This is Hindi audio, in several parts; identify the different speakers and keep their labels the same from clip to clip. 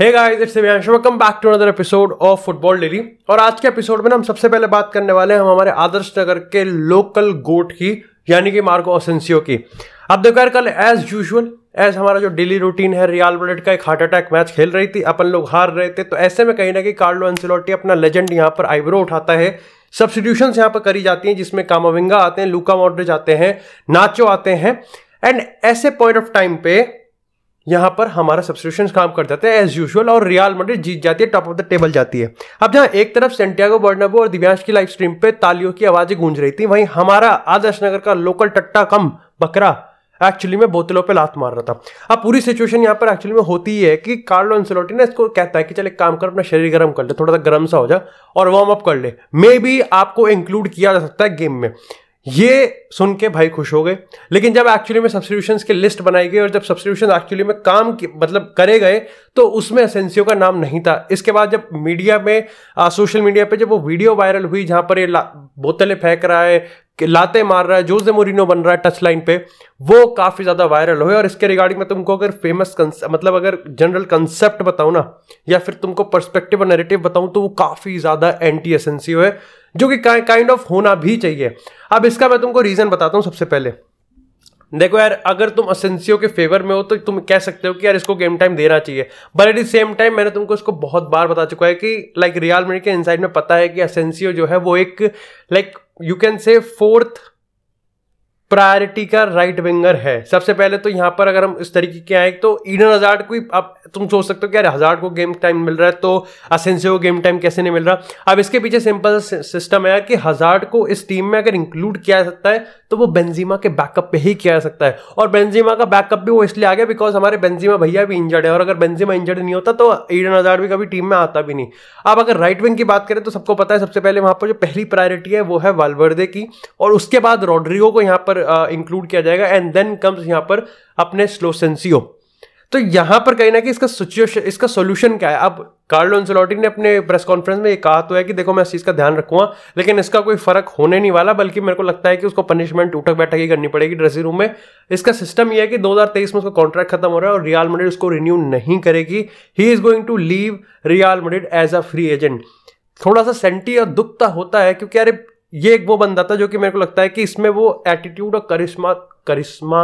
Speaker 1: hey guys it's Viyansh welcome back to another episode of football daily और आज के एपिसोड में ना हम सबसे पहले बात करने वाले हैं हम हमारे आदर्श नगर के लोकल गोट की यानी कि मार्को ऑसेंसियो की अब देखो यार कल एज यूजुअल एज हमारा जो डेली रूटीन है रियाल बुलेट का एक हार्ट अटैक मैच खेल रही थी अपन लोग हार रहे थे तो ऐसे में कहीं ना कहीं कार्लो एंसिलोटी अपना लेजेंड यहाँ पर आईब्रो उठाता है सब्सटीट्यूशन यहाँ पर करी जाती हैं जिसमें कामाविंगा आते हैं लूका मॉड्रिज आते हैं नाचो आते हैं एंड ऐसे पॉइंट ऑफ टाइम पे यहाँ पर हमारा सब्सक्रिप्शन काम कर जाते हैं एज यूजुअल और रियल मंडी जीत जाती है टॉप ऑफ द टेबल जाती है अब जहाँ एक तरफ सेंटियागो बर्नबो और दिव्यांश की लाइव स्ट्रीम पे तालियों की आवाज़ें गूंज रही थी वहीं हमारा आदर्श नगर का लोकल टट्टा कम बकरा एक्चुअली में बोतलों पे लात मार रहा था अब पूरी सिचुएशन यहाँ पर एक्चुअली में होती है कि कार्लो एंसलोटी ने इसको कहता है कि चल एक काम कर अपना शरीर गर्म कर ले थोड़ा सा गर्म सा हो जाए और वार्म अप कर ले मे बी आपको इंक्लूड किया जा सकता है गेम में ये सुन के भाई खुश हो गए लेकिन जब एक्चुअली में सब्सिट्यूशन की लिस्ट बनाई गई और जब सब्सिट्यूशन एक्चुअली में काम मतलब करे गए तो उसमें एसेंसियो का नाम नहीं था इसके बाद जब मीडिया में आ, सोशल मीडिया पे जब वो वीडियो वायरल हुई जहां पर ये बोतलें फेंक रहा है लाते मार रहा है जोजे मोरिनो बन रहा है टच लाइन पे वो काफ़ी ज़्यादा वायरल हुए और इसके रिगार्डिंग में तुमको अगर फेमस मतलब अगर जनरल कंसेप्ट बताऊँ ना या फिर तुमको पर्सपेक्टिव और नरेटिव बताऊँ तो वो काफ़ी ज़्यादा एंटी एसेंसिव है जो कि काइंड ऑफ होना भी चाहिए अब इसका मैं तुमको रीज़न बताता हूँ सबसे पहले देखो यार अगर तुम असेंसियो के फेवर में हो तो तुम कह सकते हो कि यार इसको गेम टाइम देना चाहिए but at the same time मैंने तुमको इसको बहुत बार बता चुका है कि लाइक रियाल मेड के इनसाइड में पता है कि असेंसियो जो है वो एक like you can say fourth priority का राइट विंगर है सबसे पहले तो यहाँ पर अगर हम इस तरीके के आए तो ईडन हजार्ड को आप तुम सोच सकते हो कि यार हजार्ड को गेम टाइम मिल रहा है तो असेंसियो को गेम टाइम कैसे नहीं मिल रहा अब इसके पीछे सिंपल सिस्टम है कि हजार्ड को इस टीम में अगर इंक्लूड किया जा सकता है तो वो बेंजीमा के बैकअप पे ही किया जा सकता है और बेंजीमा का बैकअप भी वो इसलिए आ गया बिकॉज हमारे बेंजीमा भैया भी इंजर्ड है और अगर बेंजीमा इंजर्ड नहीं होता तो ईडन हजार्ड भी कभी टीम में आता भी नहीं अब अगर राइट विंग की बात करें तो सबको पता है सबसे पहले वहां पर जो पहली प्रायोरिटी है वो है वालवर्दे की और उसके बाद रॉड्रिगो को यहाँ पर इंक्लूड uh, किया जाएगा एंड देन कम्स यहाँ पर अपने स्लो सेंसियो तो यहाँ पर कहीं ना कि इसका सिचुएशन इसका सोल्यूशन क्या है अब कार्लो एंसोलॉटी ने अपने प्रेस कॉन्फ्रेंस में ये कहा तो है कि देखो मैं इस चीज़ का ध्यान रखूंगा लेकिन इसका कोई फर्क होने नहीं वाला बल्कि मेरे को लगता है कि उसको पनिशमेंट उठक बैठक ही करनी पड़ेगी ड्रेसिंग रूम में इसका सिस्टम यह है कि 2023 में उसका कॉन्ट्रैक्ट खत्म हो रहा है और रियाल मडिड उसको रिन्यू नहीं करेगी he is going to leave Real Madrid as a free agent थोड़ा सा सेंटी और दुखता होता है क्योंकि अरे ये एक वो बंदा था जो कि मेरे को लगता है कि इसमें वो एटीट्यूड और करिश्मा करिश्मा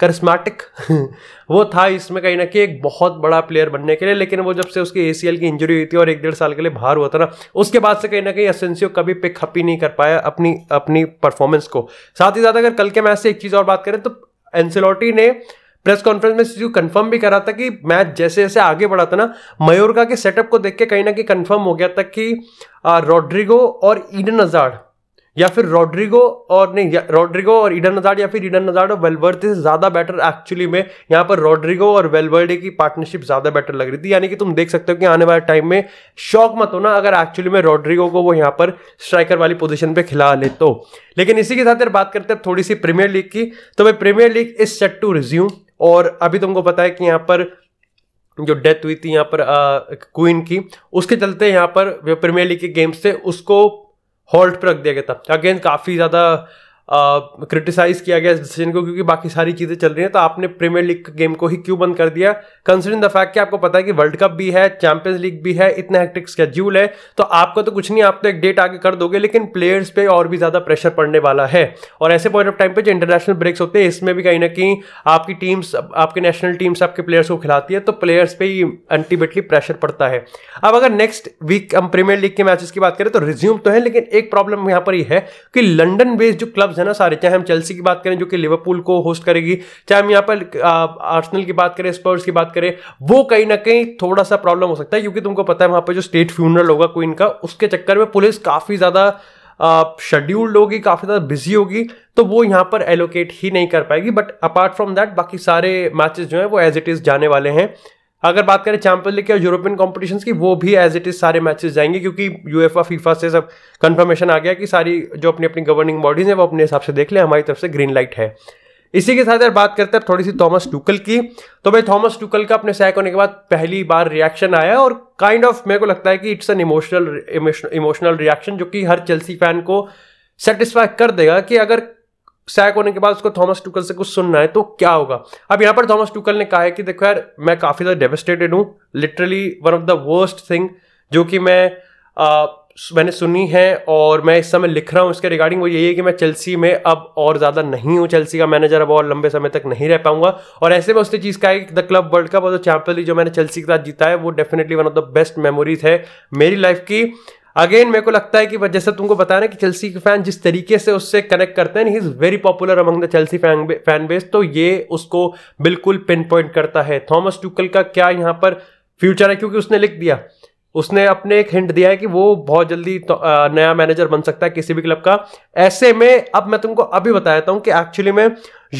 Speaker 1: करिस्मेटिक वो था इसमें कहीं ना कहीं एक बहुत बड़ा प्लेयर बनने के लिए लेकिन वो जब से उसकी एसीएल की इंजरी हुई थी और एक डेढ़ साल के लिए बाहर हुआ था ना उसके बाद से कहीं ना कहीं एसेंसियो कभी पिक हप ही नहीं कर पाया अपनी अपनी परफॉर्मेंस को साथ ही साथ अगर कल के मैच से एक चीज़ और बात करें तो एनसेलोटी ने प्रेस कॉन्फ्रेंस में सीजू कन्फर्म भी करा था कि मैच जैसे जैसे आगे बढ़ा था ना मयूरका के सेटअप को देख के कहीं ना कहीं कन्फर्म हो गया था कि रॉड्रिगो और ईडन अजाड या फिर रोड्रिगो और नहीं रोड्रिगो और ईडन नजार या फिर ईडन नजार और वेलवर्डे से ज़्यादा बेटर एक्चुअली में यहाँ पर रॉड्रिगो और वेलवर्डे की पार्टनरशिप ज़्यादा बेटर लग रही थी यानी कि तुम देख सकते हो कि आने वाले टाइम में शौक मत हो ना अगर एक्चुअली में रोड्रिगो को वो यहाँ पर स्ट्राइकर वाली पोजिशन पर खिला ले तो लेकिन इसी के साथ यार बात करते हैं थोड़ी सी प्रीमियर लीग की तो भाई premier league is set to resume और अभी तुमको पता है कि यहाँ पर जो डेथ हुई थी यहाँ पर क्वीन की उसके चलते यहाँ पर प्रीमियर लीग के गेम्स थे उसको हॉल्ट पर रख दिया गया था अगेन काफ़ी ज़्यादा क्रिटिसाइज किया गया इस डिसीजन को क्योंकि बाकी सारी चीज़ें चल रही हैं तो आपने प्रीमियर लीग गेम को ही क्यों बंद कर दिया कंसिडरिंग द फैक्ट कि आपको पता है कि वर्ल्ड कप भी है चैंपियंस लीग भी है इतना हेक्टिक स्केड्यूल है तो आपको तो कुछ नहीं आप तो एक डेट आगे कर दोगे लेकिन प्लेयर्स पे और भी ज़्यादा प्रेशर पड़ने वाला है और ऐसे पॉइंट ऑफ टाइम पर जो इंटरनेशनल ब्रेक्स होते हैं इसमें भी कहीं ना कहीं आपकी टीम्स आपके नेशनल टीम्स आपके प्लेयर्स को खिलाती है तो प्लेयर्स पर ही अल्टीमेटली प्रेशर पड़ता है अब अगर नेक्स्ट वीक हम प्रीमियर लीग के मैचेस की बात करें तो रिज्यूम तो है लेकिन एक प्रॉब्लम यहाँ पर ही है कि लंडन बेस्ड जो क्लब क्लब्स हैं ना सारे चाहे हम चेल्सी की बात करें जो कि लिवरपूल को होस्ट करेगी चाहे हम यहाँ पर आर्सनल की बात करें स्पर्स की बात करें वो कहीं ना कहीं थोड़ा सा प्रॉब्लम हो सकता है क्योंकि तुमको पता है वहाँ पर जो स्टेट फ्यूनरल होगा क्वीन का उसके चक्कर में पुलिस काफ़ी ज़्यादा शेड्यूल्ड होगी काफ़ी ज़्यादा बिजी होगी तो वो यहाँ पर एलोकेट ही नहीं कर पाएगी बट अपार्ट फ्रॉम दैट बाकी सारे मैचेस जो हैं वो एज इट इज़ जाने वाले हैं अगर बात करें चैंपियन लीग के यूरोपियन कॉम्पिटिशन की वो भी एज इट इज सारे मैचेस जाएंगे क्योंकि यूएफा फीफा से सब कंफर्मेशन आ गया कि सारी जो अपनी अपनी गवर्निंग बॉडीज हैं वो अपने हिसाब से देख लें हमारी तरफ से ग्रीन लाइट है इसी के साथ यार बात करते हैं थोड़ी सी थॉमस टूकल की तो भाई थॉमस टूकल का अपने सैक होने के बाद पहली बार रिएक्शन आया और काइंड ऑफ मेरे को लगता है कि it's an emotional emotional reaction जो कि हर चेल्सी फैन को सेटिस्फाई कर देगा कि अगर सैक होने के बाद उसको थॉमस टूकल से कुछ सुनना है तो क्या होगा अब यहाँ पर थॉमस टूकल ने कहा है कि देखो यार मैं काफ़ी ज़्यादा डेवेस्टेटेड हूँ literally one of the worst thing जो कि मैं आ, मैंने सुनी है और मैं इस समय लिख रहा हूँ इसके रिगार्डिंग वो यही है कि मैं चेल्सी में अब और ज़्यादा नहीं हूँ चेल्सी का मैनेजर अब और लंबे समय तक नहीं रह पाऊंगा और ऐसे में उसने चीज़ कहा है कि द क्लब वर्ल्ड कप और द चैंपियन लीग जो मैंने चेल्सी के साथ जीता है वो definitely one of the best memories है मेरी लाइफ की अगेन मेरे को लगता है कि जैसे तुमको बता रहे हैं कि चेल्सी के फैन जिस तरीके से उससे कनेक्ट करते हैं he is very popular among the Chelsea fan fan base तो ये उसको बिल्कुल पिन पॉइंट करता है थॉमस टूकल का क्या यहाँ पर फ्यूचर है क्योंकि उसने लिख दिया उसने अपने एक हिंट दिया है कि वो बहुत जल्दी तो, आ, नया मैनेजर बन सकता है किसी भी क्लब का ऐसे में अब मैं तुमको अभी बताया देता हूँ कि एक्चुअली में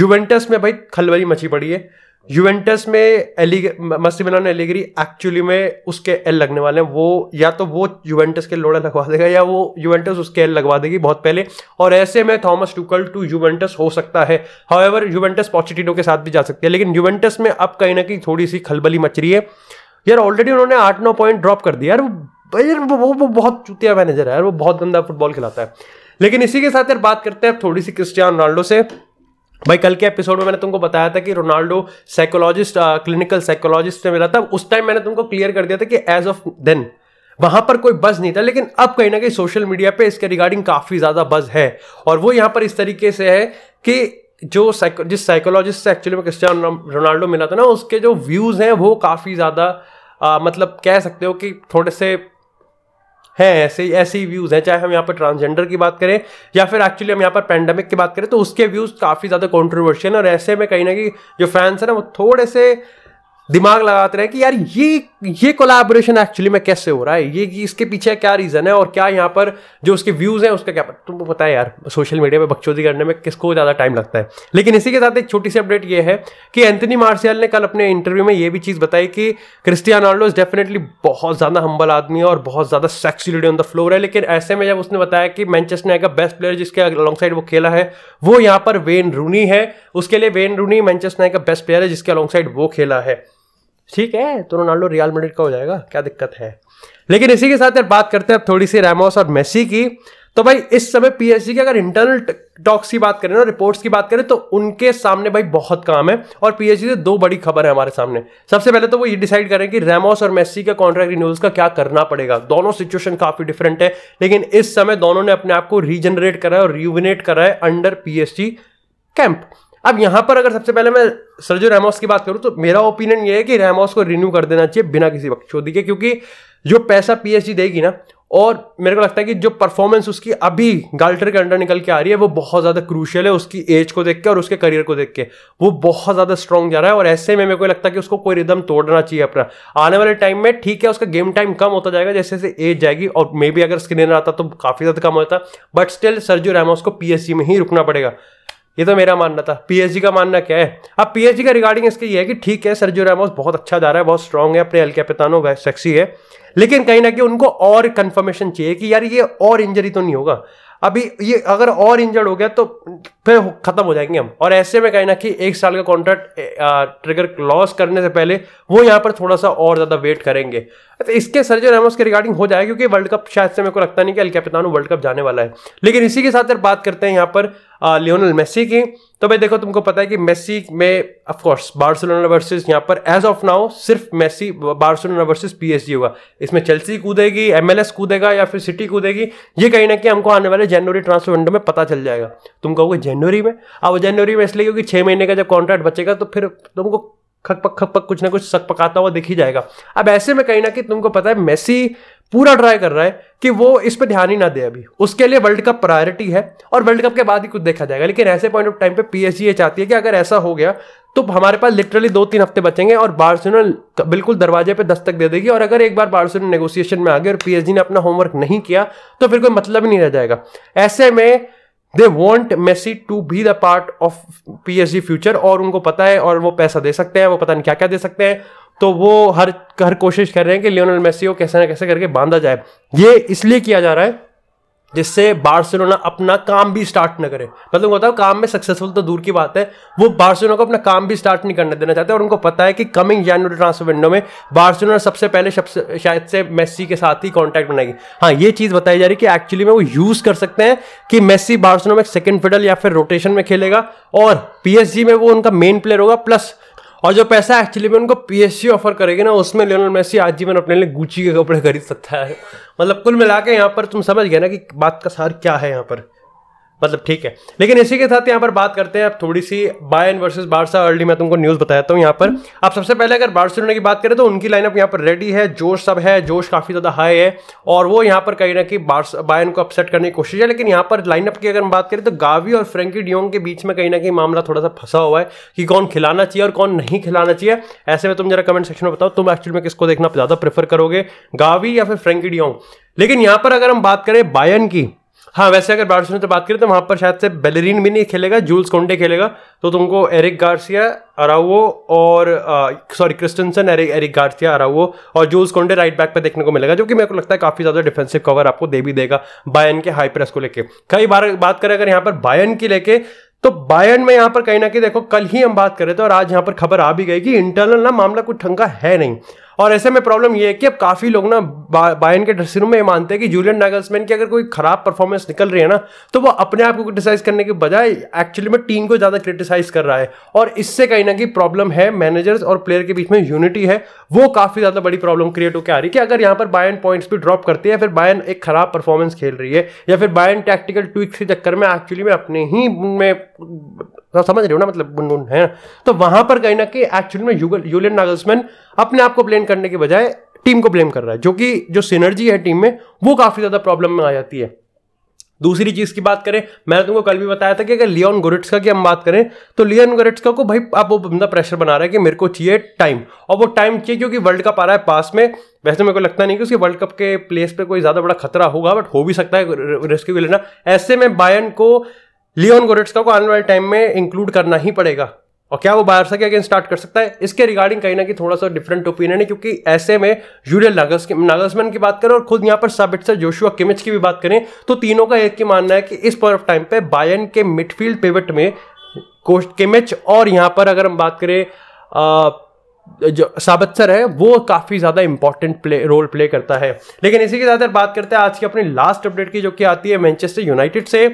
Speaker 1: यूवेंटस में भाई खलबली मची पड़ी है यूवेंटस में एलिग मस्तीमिलान एलिगरी एक्चुअली में उसके एल लगने वाले हैं वो या तो वो यूवेंटस के लोड़ा लगवा देगा या वो यूवेंटस उसके एल लगवा देगी बहुत पहले और ऐसे में थॉमस टूकल टू यूवेंटस हो सकता है हाउएवर यूवेंटस पॉचिटिनो के साथ भी जा सकती है लेकिन यूवेंटस में अब कहीं ना कहीं थोड़ी सी खलबली मच रही है यार ऑलरेडी उन्होंने आठ नौ पॉइंट ड्रॉप कर दिया यार यार वो, वो, वो बहुत चुतिया मैनेजर है यार वो बहुत गंदा फुटबॉल खिलाता है लेकिन इसी के साथ यार बात करते हैं थोड़ी सी क्रिस्टियानो रोनाल्डो से भाई कल के एपिसोड में मैंने तुमको बताया था कि रोनाल्डो साइकोलॉजिस्ट क्लिनिकल साइकोलॉजिस्ट में मिला था उस टाइम मैंने तुमको क्लियर कर दिया था कि एज ऑफ देन वहां पर कोई बज नहीं था लेकिन अब कहीं ना कहीं सोशल मीडिया पे इसके रिगार्डिंग काफी ज्यादा बज है और वो यहां पर इस तरीके से है कि जो साइको जिस साइकोलॉजिस्ट से एक्चुअली में क्रिस्टियानो रोनाल्डो मिला था ना उसके जो व्यूज हैं वो काफी ज्यादा uh, मतलब कह सकते हो कि थोड़े से है ऐसे ऐसे ही व्यूज़ हैं चाहे हम यहाँ पर ट्रांसजेंडर की बात करें या फिर एक्चुअली हम यहाँ पर पैंडमिक की बात करें तो उसके व्यूज़ काफ़ी ज़्यादा कॉन्ट्रोवर्शियल और ऐसे में कहीं ना कहीं जो फैंस हैं ना वो थोड़े से दिमाग लगाते रहे कि यार ये ये कोलैबोरेशन एक्चुअली में कैसे हो रहा है ये इसके पीछे क्या रीज़न है और क्या यहाँ पर जो उसके व्यूज़ हैं उसका क्या तुमको पता है यार सोशल मीडिया पे बकचोदी करने में किसको ज़्यादा टाइम लगता है लेकिन इसी के साथ एक छोटी सी अपडेट ये है कि एंथनी मार्शियल ने कल अपने इंटरव्यू में ये भी चीज़ बताई कि क्रिस्टियान रोनाल्डो इज़ डेफिनेटली बहुत ज़्यादा हम्बल आदमी है और बहुत ज़्यादा sexy lady on the floor है लेकिन ऐसे में जब उसने बताया कि मैनचेस्टर नाइट का बेस्ट प्लेयर जिसके अलॉन्ग साइड वो खेला है वो यहाँ पर वेन रूनी है उसके लिए वेन रूनी मैनचेस्टर नाइट का बेस्ट प्लेयर है जिसके अलॉन्ग साइड वो खेला है ठीक है तो रोनाल्डो रियल मेडिट का हो जाएगा क्या दिक्कत है लेकिन इसी के साथ यार बात करते हैं अब थोड़ी सी रैमोस और मेसी की तो भाई इस समय पीएसजी की अगर इंटरनल टॉक्स की बात करें ना रिपोर्ट्स की बात करें तो उनके सामने भाई बहुत काम है और पीएसजी से दो बड़ी खबर है हमारे सामने सबसे पहले तो वो ये डिसाइड करें कि रेमोस और मेस्सी का कॉन्ट्रैक्ट रिन्यूल्स का क्या करना पड़ेगा दोनों सिचुएशन काफी डिफरेंट है लेकिन इस समय दोनों ने अपने आप को रीजनरेट करा है और रियूविनेट करा है अंडर पीएसजी कैंप अब यहां पर अगर सबसे पहले मैं सरजो रैमोस की बात करूं तो मेरा ओपिनियन ये है कि रेमोस को रिन्यू कर देना चाहिए बिना किसी वक्त छोड़ के क्योंकि जो पैसा पीएसजी देगी ना और मेरे को लगता है कि जो परफॉर्मेंस उसकी अभी गाल्टर के अंडर निकल के आ रही है वो बहुत ज़्यादा क्रूशियल है उसकी एज को देख के और उसके करियर को देख के वो बहुत ज़्यादा स्ट्रांग जा रहा है और ऐसे में मेरे को लगता है कि उसको कोई रिदम तोड़ना चाहिए अपना आने वाले टाइम में ठीक है उसका गेम टाइम कम होता जाएगा जैसे जैसे एज जाएगी और मे बी अगर स्क्रीनर आता तो काफ़ी ज़्यादा कम होता बट स्टिल सर्जियो रैमोस को पी में ही रुकना पड़ेगा ये तो मेरा मानना था पीएसजी का मानना क्या है अब पीएसजी का रिगार्डिंग इसके ये है कि ठीक है सरजो रामोस बहुत अच्छा जा रहा है बहुत स्ट्रांग है अपने एल कैपितानो सेक्सी है लेकिन कहीं ना कहीं उनको और कंफर्मेशन चाहिए कि यार ये और इंजरी तो नहीं होगा अभी ये अगर और इंजर्ड हो गया तो फिर खत्म हो जाएंगे हम और ऐसे में कहीं ना कि एक साल का कॉन्ट्रैक्ट ट्रिगर लॉस करने से पहले वो यहाँ पर थोड़ा सा और ज़्यादा वेट करेंगे तो इसके सर्जो रैमोस के रिगार्डिंग हो जाएगा क्योंकि वर्ल्ड कप शायद से मेरे को लगता नहीं कि अल कैपितानो वर्ल्ड कप जाने वाला है लेकिन इसी के साथ बात करते हैं यहाँ पर लियोनल मेसी की तो भाई देखो तुमको पता है कि मेसी में ऑफकोर्स बार्सिलोना वर्सेस यहाँ पर एज ऑफ नाउ सिर्फ मेसी बार्सिलोना वर्सेस पीएसजी होगा इसमें चेल्सी कूदेगी एमएलएस कूदेगा या फिर सिटी कूदेगी ये कहीं ना कहीं हमको आने वाले जनवरी ट्रांसफर विंडो में पता चल जाएगा तुम कहोगे जनवरी में अब हाँ, जनवरी में इसलिए क्योंकि छः महीने का जब कॉन्ट्रैक्ट बचेगा तो फिर तुमको खकपक खकपक कुछ ना कुछ सक पकाता हुआ दिख ही जाएगा अब ऐसे में कहीं ना कहीं तुमको पता है मेसी पूरा ट्राई कर रहा है कि वो इस पर ध्यान ही ना दे अभी उसके लिए वर्ल्ड कप प्रायोरिटी है और वर्ल्ड कप के बाद ही कुछ देखा जाएगा लेकिन ऐसे पॉइंट ऑफ टाइम पे पीएसजी ये चाहती है कि अगर ऐसा हो गया तो हमारे पास लिटरली दो तीन हफ्ते बचेंगे और बार्सिलोना बिल्कुल दरवाजे पे दस्तक दे देगी और अगर एक बार बार्सिलोना नेगोशिएशन में आ गए और पी ने अपना होमवर्क नहीं किया तो फिर कोई मतलब ही नहीं रह जाएगा ऐसे में they want Messi to be the part of P H D future और उनको पता है और वो पैसा दे सकते हैं वो पता नहीं क्या क्या दे सकते हैं तो वो हर हर कोशिश कर रहे हैं कि लियोनल मेसी को कैसे ना कैसे करके बांधा जाए ये इसलिए किया जा रहा है जिससे बार्सिलोना अपना काम भी स्टार्ट न करे मतलब बताओ काम में सक्सेसफुल तो दूर की बात है वो बार्सिलोना को अपना काम भी स्टार्ट नहीं करने देना चाहते और उनको पता है कि कमिंग जनवरी ट्रांसफर विंडो में बार्सिलोना सबसे पहले सबसे शायद से मेस्सी के साथ ही कॉन्टैक्ट बनाएगी हाँ ये चीज़ बताई जा रही है कि एक्चुअली में वो यूज़ कर सकते हैं कि मेस्सी बार्सिलोना में सेकेंड फिडल या फिर रोटेशन में खेलेगा और पी में वो उनका मेन प्लेयर होगा प्लस और जो पैसा एक्चुअली में उनको पी ऑफर करेगी ना उसमें लियोनल मेसी आजीवन अपने लिए गुची के कपड़े खरीद सकता है मतलब कुल मिला के यहाँ पर तुम समझ गए ना कि बात का सार क्या है यहाँ पर मतलब ठीक है लेकिन इसी के साथ यहाँ पर बात करते हैं अब थोड़ी सी बायन वर्सेस बारसा अर्ली मैं तुमको न्यूज़ बताया हूँ यहाँ पर आप सबसे पहले अगर बार्सिलोना की बात करें तो उनकी लाइनअप यहाँ पर रेडी है जोश सब है जोश काफ़ी ज़्यादा हाई है और वो यहाँ पर कहीं ना कहीं बायन को अपसेट करने की कोशिश है लेकिन यहाँ पर लाइनअप की अगर हम बात करें तो गावी और फ्रेंकी डियोंग के बीच में कहीं ना कहीं मामला थोड़ा सा फंसा हुआ है कि कौन खिलाना चाहिए और कौन नहीं खिलाना चाहिए ऐसे में तुम जरा कमेंट सेक्शन में बताओ तुम एक्चुअली में किसको देखना ज़्यादा प्रेफर करोगे गावी या फिर फ्रेंकी डियोंग लेकिन यहाँ पर अगर हम बात करें बायन की हाँ वैसे अगर बार्सिलोना तो बात करें तो वहाँ पर शायद से बेलरीन भी नहीं खेलेगा जूल्स कोंडे खेलेगा तो तुमको एरिक गार्सिया अरावो और sorry Christensen Eric Eric Garcia Araujo और जूल्स कोंडे राइट बैक पर देखने को मिलेगा जो कि मेरे को लगता है काफ़ी ज़्यादा डिफेंसिव कवर आपको दे भी देगा बायन के हाई प्रेस को लेकर कई बार बात करें अगर यहाँ पर बायन की लेके तो बायन में यहाँ पर कहीं ना कहीं देखो कल ही हम बात करें तो और आज यहाँ पर खबर आ भी गई कि इंटरनल ना मामला कुछ ठंगा है नहीं और ऐसे में प्रॉब्लम ये है कि अब काफ़ी लोग ना बायन के ड्रेसिंग में ये मानते हैं कि जूलियन नागल्समैन की अगर कोई खराब परफॉर्मेंस निकल रही है ना तो वो अपने आप को क्रिटिसाइज करने के बजाय एक्चुअली में टीम को ज़्यादा क्रिटिसाइज कर रहा है और इससे कहीं ना कहीं प्रॉब्लम है मैनेजर्स और प्लेयर के बीच में यूनिटी है वो काफ़ी ज़्यादा बड़ी प्रॉब्लम क्रिएट होकर आ रही है कि अगर यहाँ पर बायन पॉइंट्स भी ड्रॉप करती है फिर बायन एक खराब परफॉर्मेंस खेल रही है या फिर बायन टैक्टिकल ट्विक्स के चक्कर में एक्चुअली में अपने ही में तो समझ रहे हो ना मतलब गुनगुन है तो वहां पर कहीं ना कि एक्चुअली में यूलियन नागल्समैन अपने आप को ब्लेम करने के बजाय टीम को ब्लेम कर रहा है जो कि जो सिनर्जी है टीम में वो काफ़ी ज़्यादा प्रॉब्लम में आ जाती है दूसरी चीज़ की बात करें मैंने तुमको कल भी बताया था कि अगर लियोन गोरेट्सका की हम बात करें तो लियोन गोरेट्सका को भाई अब वो बंदा प्रेशर बना रहा है कि मेरे को चाहिए टाइम और वो टाइम चाहिए क्योंकि वर्ल्ड कप आ रहा है पास में वैसे मेरे को लगता नहीं कि उसके वर्ल्ड कप के प्लेस पे कोई ज़्यादा बड़ा खतरा होगा बट हो भी सकता है रेस्क्यू लेना ऐसे में बायन को लियोन गोरेट्सका को आने वाले टाइम में इंक्लूड करना ही पड़ेगा और क्या वो बारसा के अगेंस्ट स्टार्ट कर सकता है इसके रिगार्डिंग कहीं ना कहीं थोड़ा सा डिफरेंट ओपिनियन है क्योंकि ऐसे में जूलियन नागस नागसमैन की बात करें और खुद यहाँ पर से जोशुआ किमिच की भी बात करें तो तीनों का एक ही मानना है कि इस पॉइंट ऑफ टाइम पे बायन के मिडफील्ड पेवट में कोस्ट किमिच और यहाँ पर अगर हम बात करें आ, जो साबत्सर है वो काफ़ी ज़्यादा इंपॉर्टेंट प्ले रोल प्ले करता है लेकिन इसी के साथ बात करते हैं आज की अपनी लास्ट अपडेट की जो कि आती है मैनचेस्टर यूनाइटेड से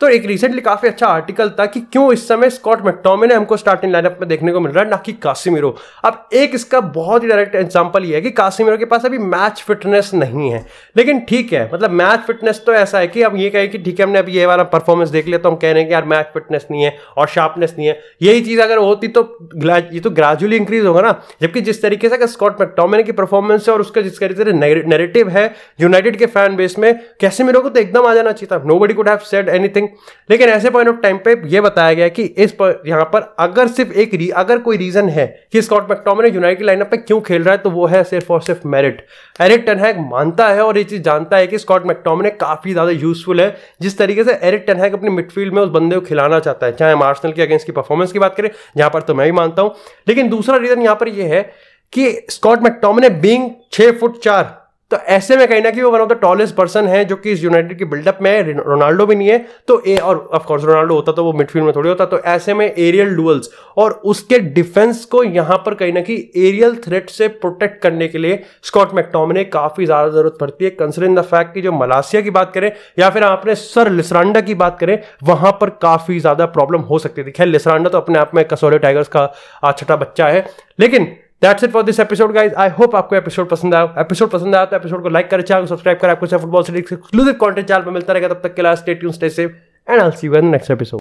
Speaker 1: तो एक रिसेंटली काफी अच्छा आर्टिकल था कि क्यों इस समय स्कॉट मैक्टोमिने हमको स्टार्टिंग लाइनअप में देखने को मिल रहा है ना कि कासिमिरो अब एक इसका बहुत ही डायरेक्ट एग्जाम्पल ये है कि कासिमिरो के पास अभी मैच फिटनेस नहीं है लेकिन ठीक है मतलब मैच फिटनेस तो ऐसा है कि अब ये कहें कि ठीक है हमने अभी ये वाला परफॉर्मेंस देख लिया तो हम कह रहे हैं कि यार मैच फिटनेस नहीं है और शार्पनेस नहीं है यही चीज अगर होती तो ये तो ग्रेजुअली इंक्रीज होगा ना जबकि जिस तरीके से अगर स्कॉट मैक्टोमिन की परफॉर्मेंस है और उसका जिस तरीके से नेरेटिव है यूनाइटेड के फैन बेस में कैसे मेरे को तो एकदम आ जाना चाहिए था nobody could have said anything everything लेकिन ऐसे पॉइंट ऑफ टाइम पे यह बताया गया कि इस पर यहाँ पर अगर सिर्फ एक री, अगर कोई रीजन है कि स्कॉट मैक्टोमिने यूनाइटेड लाइनअप पे क्यों खेल रहा है तो वो है सिर्फ और सिर्फ मेरिट एरिक टनहैग मानता है और ये चीज़ जानता है कि स्कॉट मैक्टोमिने काफ़ी ज़्यादा यूजफुल है जिस तरीके से एरिक टनहैग अपने मिडफील्ड में उस बंदे को खिलाना चाहता है चाहे मार्शनल के अगेंस्ट की परफॉर्मेंस की बात करें यहाँ पर तो मैं भी मानता हूँ लेकिन दूसरा रीज़न यहाँ पर यह है कि स्कॉट मैक्टोमिने बींग छः फुट चार तो ऐसे में कहना ना वो one of the tallest person है जो कि इस यूनाइटेड की बिल्डअप में रोनाल्डो भी नहीं है तो ए और ऑफकोर्स रोनाल्डो होता तो वो मिडफील्ड में थोड़ी होता तो ऐसे में एरियल डुअल्स और उसके डिफेंस को यहां पर कहीं ना कि एरियल थ्रेट से प्रोटेक्ट करने के लिए स्कॉट मैकटॉमने काफ़ी ज़्यादा ज़रूरत पड़ती है कंसर द फैक्ट की जो मलासिया की बात करें या फिर आपने सर लिसरांडा की बात करें वहां पर काफ़ी ज़्यादा प्रॉब्लम हो सकती थी खैर लिसरांडा तो अपने आप में कसोले टाइगर्स का छठा बच्चा है लेकिन that's it for this episode guys I hope आपको एपिसोड पसंद आया एपिसोड पसंद आया तो एपिसोड को लाइक करें चैनल सब्सक्राइब करें आपको फुटबॉल से एक्सक्लूसिव कॉन्टेंट चैनल पर मिलता रहेगा तब तक के last stay tune stay safe and I see you next episode